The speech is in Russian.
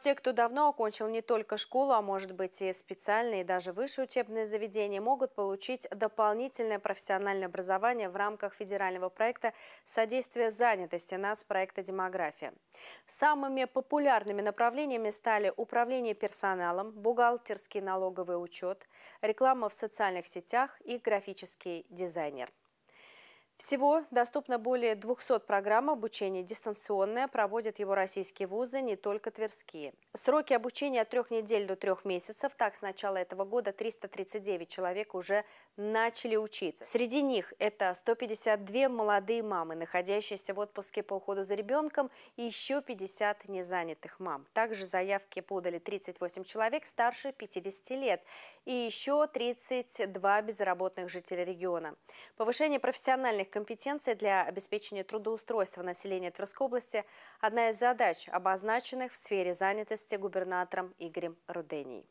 Те, кто давно окончил не только школу, а может быть и специальные, и даже высшие учебные заведения, могут получить дополнительное профессиональное образование в рамках федерального проекта «Содействие занятости» нацпроекта «Демография». Самыми популярными направлениями стали управление персоналом, бухгалтерский налоговый учет, реклама в социальных сетях и графический дизайнер. Всего доступно более 200 программ обучения. Дистанционное проводят его российские вузы, не только тверские. Сроки обучения от трех недель до трех месяцев. Так, с начала этого года 339 человек уже начали учиться. Среди них это 152 молодые мамы, находящиеся в отпуске по уходу за ребенком, и еще 50 незанятых мам. Также заявки подали 38 человек старше 50 лет и еще 32 безработных жителя региона. Повышение профессиональных компетенций для обеспечения трудоустройства населения Тверской области – одна из задач, обозначенных в сфере занятости губернатором Игорем Руденией.